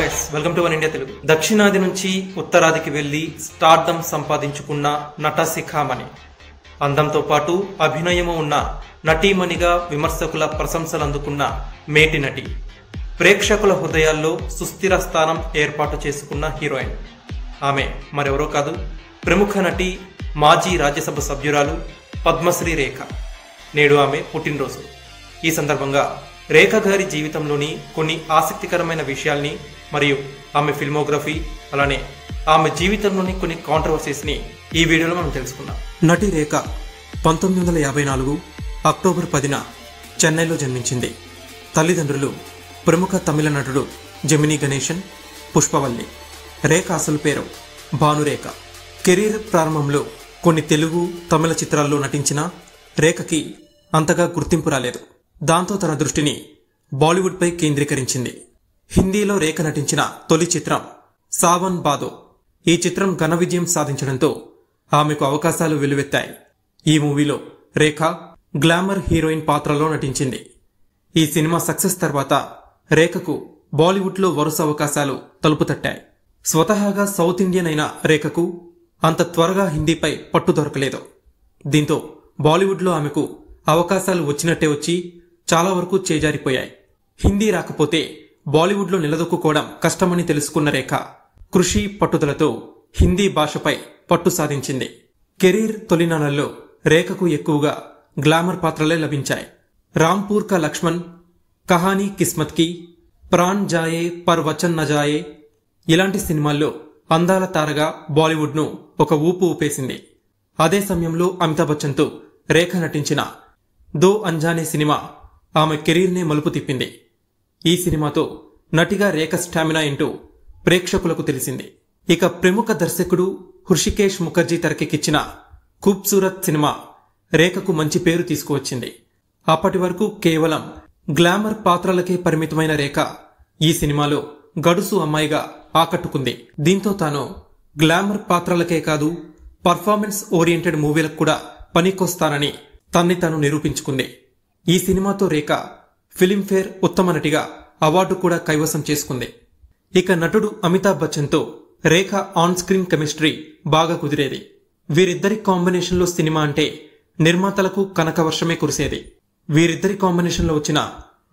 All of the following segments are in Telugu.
guys welcome to one India Telugu దక్షిణాది నుంచి ఉత్తరాదికి వెళ్ళి స్టార్థం సంపాదించుకున్న నట శిఖామణి అందంతో పాటు అభినయము ఉన్న నటీమణిగా విమర్శకుల ప్రశంసలు అందుకున్న మేటి నటి ప్రేక్షకుల హృదయాల్లో సుస్థిర స్థానం ఏర్పాటు చేసుకున్న హీరోయిన్ ఆమె మరెవరో కాదు ప్రముఖ నటి మాజీ రాజ్యసభ సభ్యురాలు పద్మశ్రీ రేఖ నేడు ఆమె పుట్టినరోజు ఈ సందర్భంగా రేఖ గారి జీవితంలోని కొన్ని ఆసక్తికరమైన విషయాల్ని మరియు ఆమె ఫిల్మోగ్రఫీ అలానే ఆమె జీవితంలోని కొన్ని కాంట్రవర్సీస్ని ఈ వీడియోలో మనం తెలుసుకుందాం నటి రేఖ పంతొమ్మిది వందల యాభై నాలుగు అక్టోబర్ పదిన చెన్నైలో జన్మించింది తల్లిదండ్రులు ప్రముఖ తమిళ నటుడు జమినీ గణేషన్ పుష్పవల్లి రేఖ అసలు పేరు భానురేఖ కెరీర్ ప్రారంభంలో కొన్ని తెలుగు తమిళ చిత్రాల్లో నటించిన రేఖకి అంతగా గుర్తింపు రాలేదు దాంతో తన దృష్టిని బాలీవుడ్పై కేంద్రీకరించింది హిందీలో రేఖ నటించిన తొలి చిత్రం సావన్ బాదో ఈ చిత్రం ఘన విజయం సాధించడంతో ఆమెకు అవకాశాలు వెలువెత్తాయి ఈ మూవీలో రేఖ గ్లామర్ హీరోయిన్ పాత్రలో నటించింది ఈ సినిమా సక్సెస్ తర్వాత రేఖకు బాలీవుడ్లో వరుస అవకాశాలు తలుపుతట్టాయి స్వతహాగా సౌత్ ఇండియన్ అయిన రేఖకు అంత త్వరగా హిందీపై పట్టు దొరకలేదు దీంతో బాలీవుడ్లో ఆమెకు అవకాశాలు వచ్చినట్టే వచ్చి చాలా వరకు చేజారిపోయాయి హిందీ రాకపోతే బాలీవుడ్లో నిలదొక్కుకోవడం కష్టమని తెలుసుకున్న రేఖ కృషి పట్టుదలతో హిందీ భాషపై పట్టు సాధించింది కెరీర్ తొలినాళ్లలో రేఖకు ఎక్కువగా గ్లామర్ పాత్రలే లభించాయి రాంపూర్ కా లక్ష్మణ్ కహానీ కిస్మత్ కి ప్రాణ్ జాయే పర్ వచన్ నజాయే ఇలాంటి సినిమాల్లో అందాల తారగా బాలీవుడ్ను ఒక ఊపు ఊపేసింది అదే సమయంలో అమితాబ్ బచ్చన్తో రేఖ నటించిన దో అంజానే సినిమా ఆమె కెరీర్నే మలుపు తిప్పింది ఈ సినిమాతో నటిగా రేఖ స్టామినా ఏంటో ప్రేక్షకులకు తెలిసింది ఇక ప్రముఖ దర్శకుడు హృషికేష్ ముఖర్జీ తెరకెక్కిచ్చిన ఖూబ్సూరత్ సినిమా రేఖకు మంచి పేరు తీసుకువచ్చింది అప్పటి వరకు కేవలం గ్లామర్ పాత్రలకే పరిమితమైన రేఖ ఈ సినిమాలో గడుసు అమ్మాయిగా ఆకట్టుకుంది దీంతో తాను గ్లామర్ పాత్రలకే కాదు పర్ఫార్మెన్స్ ఓరియంటెడ్ మూవీలకు కూడా పనికొస్తానని తన్ని తాను నిరూపించుకుంది ఈ సినిమాతో రేఖ ఫిలింఫేర్ ఉత్తమ నటిగా అవార్డు కూడా కైవసం చేసుకుంది ఇక నటుడు అమితాబ్ బచ్చన్తో రేఖ ఆన్ స్క్రీన్ కెమిస్ట్రీ బాగా కుదిరేది వీరిద్దరి కాంబినేషన్లో సినిమా అంటే నిర్మాతలకు కనకవర్షమే కురిసేది వీరిద్దరి కాంబినేషన్లో వచ్చిన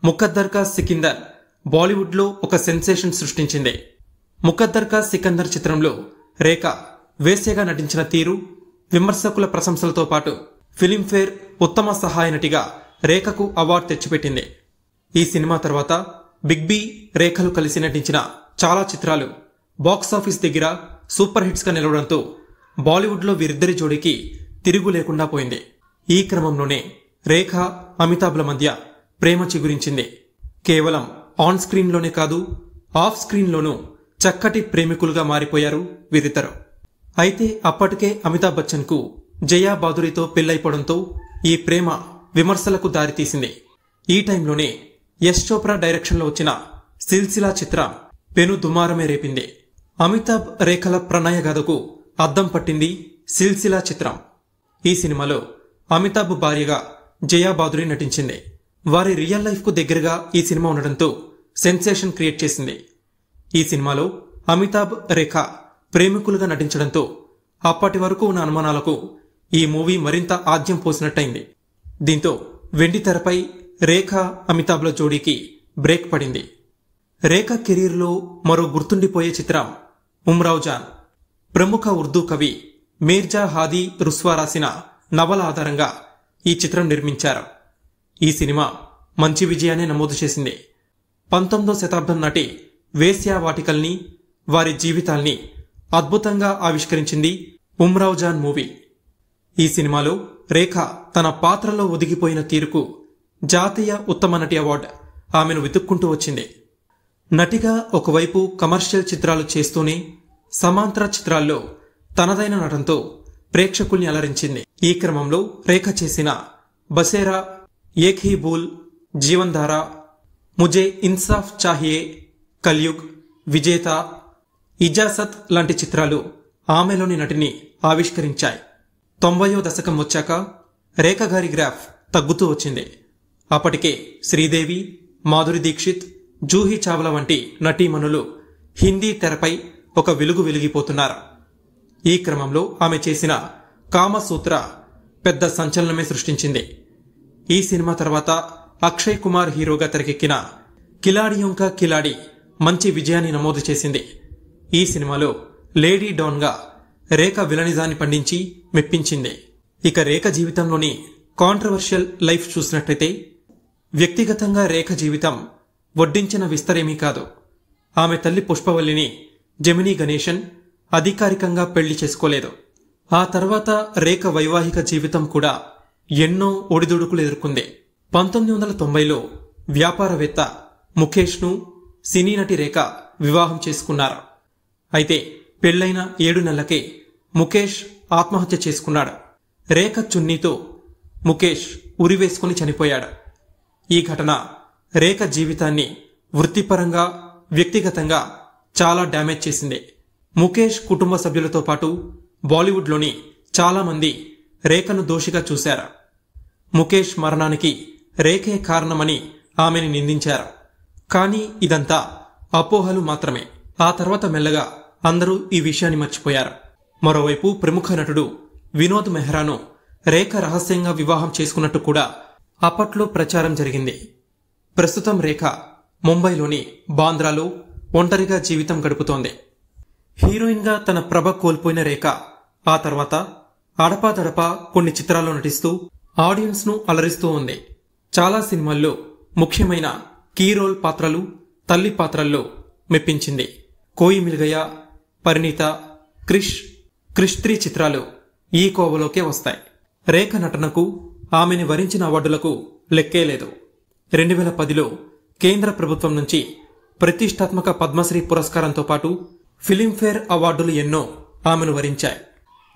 ముఖద్దర్కా సికిందర్ బాలీవుడ్లో ఒక సెన్సేషన్ సృష్టించింది ముఖద్దర్కా సికందర్ చిత్రంలో రేఖ వేసేగా నటించిన తీరు విమర్శకుల ప్రశంసలతో పాటు ఫిలింఫేర్ ఉత్తమ సహాయ నటిగా రేఖకు అవార్డు తెచ్చిపెట్టింది ఈ సినిమా తర్వాత బిగ్ బి రేఖలు కలిసి నటించిన చాలా చిత్రాలు బాక్సాఫీస్ దగ్గర సూపర్ హిట్స్గా నిలవడంతో బాలీవుడ్లో వీరిద్దరి జోడీకి తిరుగు లేకుండా పోయింది ఈ క్రమంలోనే రేఖ అమితాబ్ల మధ్య ప్రేమ చిగురించింది కేవలం ఆన్ స్క్రీన్లోనే కాదు ఆఫ్ స్క్రీన్లోనూ చక్కటి ప్రేమికులుగా మారిపోయారు వీరిద్దరు అయితే అప్పటికే అమితాబ్ బచ్చన్కు జయా బాదురితో పెళ్లైపోవడంతో ఈ ప్రేమ విమర్శలకు దారితీసింది ఈ టైంలోనే యశ్ చోప్రా డైరెక్షన్లో వచ్చిన సిల్సిలా చిత్రం పెను దుమారమే రేపింది అమితాబ్ రేఖల ప్రణయ గదకు అద్దం పట్టింది సిల్సిలా చిత్రం ఈ సినిమాలో అమితాబ్ భార్యగా జయాబాదురి నటించింది వారి రియల్ లైఫ్కు దగ్గరగా ఈ సినిమా ఉండడంతో సెన్సేషన్ క్రియేట్ చేసింది ఈ సినిమాలో అమితాబ్ రేఖ ప్రేమికులుగా నటించడంతో అప్పటి వరకు ఉన్న అనుమానాలకు ఈ మూవీ మరింత ఆద్యం పోసినట్టయింది దీంతో వెండి తెరపై రేఖ అమితాబ్ల జోడీకి బ్రేక్ పడింది రేఖ కెరీర్లో మరో గుర్తుండిపోయే చిత్రం జాన్ ప్రముఖ ఉర్దూ కవి మీర్జా హాదీ రుస్వా రాసిన నవల ఆధారంగా ఈ చిత్రం నిర్మించారు ఈ సినిమా మంచి విజయాన్ని నమోదు చేసింది పంతొమ్మిదో శతాబ్దం నాటి వేశ్యా వాటికల్ని వారి జీవితాల్ని అద్భుతంగా ఆవిష్కరించింది జాన్ మూవీ ఈ సినిమాలో రేఖ తన పాత్రలో ఒదిగిపోయిన తీరుకు జాతీయ ఉత్తమ నటి అవార్డు ఆమెను వెతుక్కుంటూ వచ్చింది నటిగా ఒకవైపు కమర్షియల్ చిత్రాలు చేస్తూనే సమాంతర చిత్రాల్లో తనదైన నటంతో ప్రేక్షకుల్ని అలరించింది ఈ క్రమంలో రేఖ చేసిన బసేరా ఏఖీ బూల్ జీవన్ధార ముజే ఇన్సాఫ్ చాహియే కల్యుగ్ విజేత ఇజాసత్ లాంటి చిత్రాలు ఆమెలోని నటిని ఆవిష్కరించాయి తొంభయో దశకం వచ్చాక రేఖగారి గ్రాఫ్ తగ్గుతూ వచ్చింది అప్పటికే శ్రీదేవి మాధురి దీక్షిత్ జూహీ చావ్లా వంటి నటీమణులు హిందీ తెరపై ఒక వెలుగు వెలిగిపోతున్నారు ఈ క్రమంలో ఆమె చేసిన కామసూత్ర పెద్ద సంచలనమే సృష్టించింది ఈ సినిమా తర్వాత అక్షయ్ కుమార్ హీరోగా తెరకెక్కిన యొక్క కిలాడి మంచి విజయాన్ని నమోదు చేసింది ఈ సినిమాలో లేడీ డాన్గా రేఖ విలనిజాన్ని పండించి మెప్పించింది ఇక రేఖ జీవితంలోని కాంట్రవర్షియల్ లైఫ్ చూసినట్లయితే వ్యక్తిగతంగా రేఖ జీవితం వడ్డించిన విస్తరేమీ కాదు ఆమె తల్లి పుష్పవల్లిని జమినీ గణేశన్ అధికారికంగా పెళ్లి చేసుకోలేదు ఆ తర్వాత రేఖ వైవాహిక జీవితం కూడా ఎన్నో ఒడిదుడుకులు ఎదుర్కొంది పంతొమ్మిది వందల తొంభైలో వ్యాపారవేత్త ముఖేష్ను సినీ నటి రేఖ వివాహం చేసుకున్నారు అయితే పెళ్లైన ఏడు నెలలకే ముఖేష్ ఆత్మహత్య చేసుకున్నాడు రేఖ చున్నీతో ముఖేష్ ఉరివేసుకుని చనిపోయాడు ఈ ఘటన రేఖ జీవితాన్ని వృత్తిపరంగా వ్యక్తిగతంగా చాలా డ్యామేజ్ చేసింది ముఖేష్ కుటుంబ సభ్యులతో పాటు బాలీవుడ్లోని చాలామంది రేఖను దోషిగా చూశారు ముఖేష్ మరణానికి రేఖే కారణమని ఆమెని నిందించారు కానీ ఇదంతా అపోహలు మాత్రమే ఆ తర్వాత మెల్లగా అందరూ ఈ విషయాన్ని మర్చిపోయారు మరోవైపు ప్రముఖ నటుడు వినోద్ మెహ్రాను రేఖ రహస్యంగా వివాహం చేసుకున్నట్టు కూడా అప్పట్లో ప్రచారం జరిగింది ప్రస్తుతం రేఖ ముంబైలోని బాంద్రాలో ఒంటరిగా జీవితం గడుపుతోంది హీరోయిన్గా తన ప్రభ కోల్పోయిన రేఖ ఆ తర్వాత అడపాదడపా కొన్ని చిత్రాల్లో నటిస్తూ ఆడియన్స్ను అలరిస్తూ ఉంది చాలా సినిమాల్లో ముఖ్యమైన కీ రోల్ పాత్రలు తల్లి పాత్రల్లో మెప్పించింది కోయి మిల్గయ పరిణీత క్రిష్ క్రిష్ త్రీ చిత్రాలు ఈ కోవలోకే వస్తాయి రేఖ నటనకు ఆమెని వరించిన అవార్డులకు లెక్కే లేదు రెండు వేల పదిలో కేంద్ర ప్రభుత్వం నుంచి ప్రతిష్టాత్మక పద్మశ్రీ పురస్కారంతో పాటు ఫిలింఫేర్ అవార్డులు ఎన్నో ఆమెను వరించాయి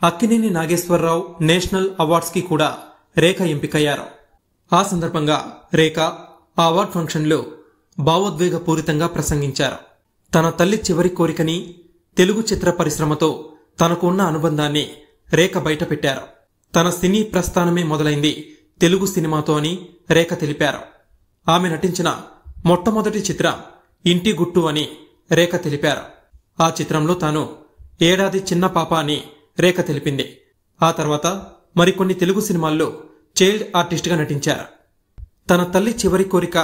అక్కినేని నాగేశ్వరరావు నేషనల్ అవార్డ్స్కి కూడా రేఖ ఎంపికయ్యారు ఆ సందర్భంగా రేఖ ఆ అవార్డ్ ఫంక్షన్లో భావోద్వేగపూరితంగా ప్రసంగించారు తన తల్లి చివరి కోరికని తెలుగు చిత్ర పరిశ్రమతో తనకున్న అనుబంధాన్ని రేఖ బయటపెట్టారు తన సినీ ప్రస్థానమే మొదలైంది తెలుగు సినిమాతో అని రేఖ తెలిపారు ఆమె నటించిన మొట్టమొదటి చిత్రం ఇంటి గుట్టు అని రేఖ తెలిపారు ఆ చిత్రంలో తాను ఏడాది చిన్న పాప అని రేఖ తెలిపింది ఆ తర్వాత మరికొన్ని తెలుగు సినిమాల్లో చైల్డ్ ఆర్టిస్ట్గా నటించారు తన తల్లి చివరి కోరిక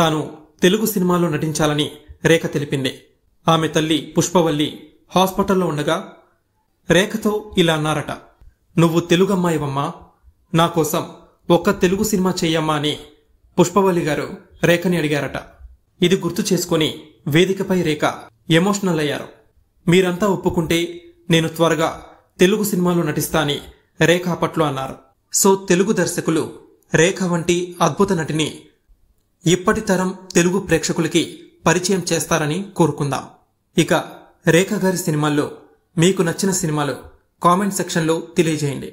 తాను తెలుగు సినిమాల్లో నటించాలని రేఖ తెలిపింది ఆమె తల్లి పుష్పవల్లి హాస్పిటల్లో ఉండగా రేఖతో ఇలా అన్నారట నువ్వు తెలుగమ్మాయివమ్మా నా కోసం ఒక్క తెలుగు సినిమా చెయ్యమ్మా అని పుష్పవల్లి గారు రేఖని అడిగారట ఇది గుర్తు చేసుకుని వేదికపై రేఖ ఎమోషనల్ అయ్యారు మీరంతా ఒప్పుకుంటే నేను త్వరగా తెలుగు సినిమాలో నటిస్తాని రేఖ అప్పట్లో అన్నారు సో తెలుగు దర్శకులు రేఖ వంటి అద్భుత నటిని ఇప్పటి తరం తెలుగు ప్రేక్షకులకి పరిచయం చేస్తారని కోరుకుందాం ఇక రేఖ గారి సినిమాల్లో మీకు నచ్చిన సినిమాలు కామెంట్ సెక్షన్లో తెలియజేయండి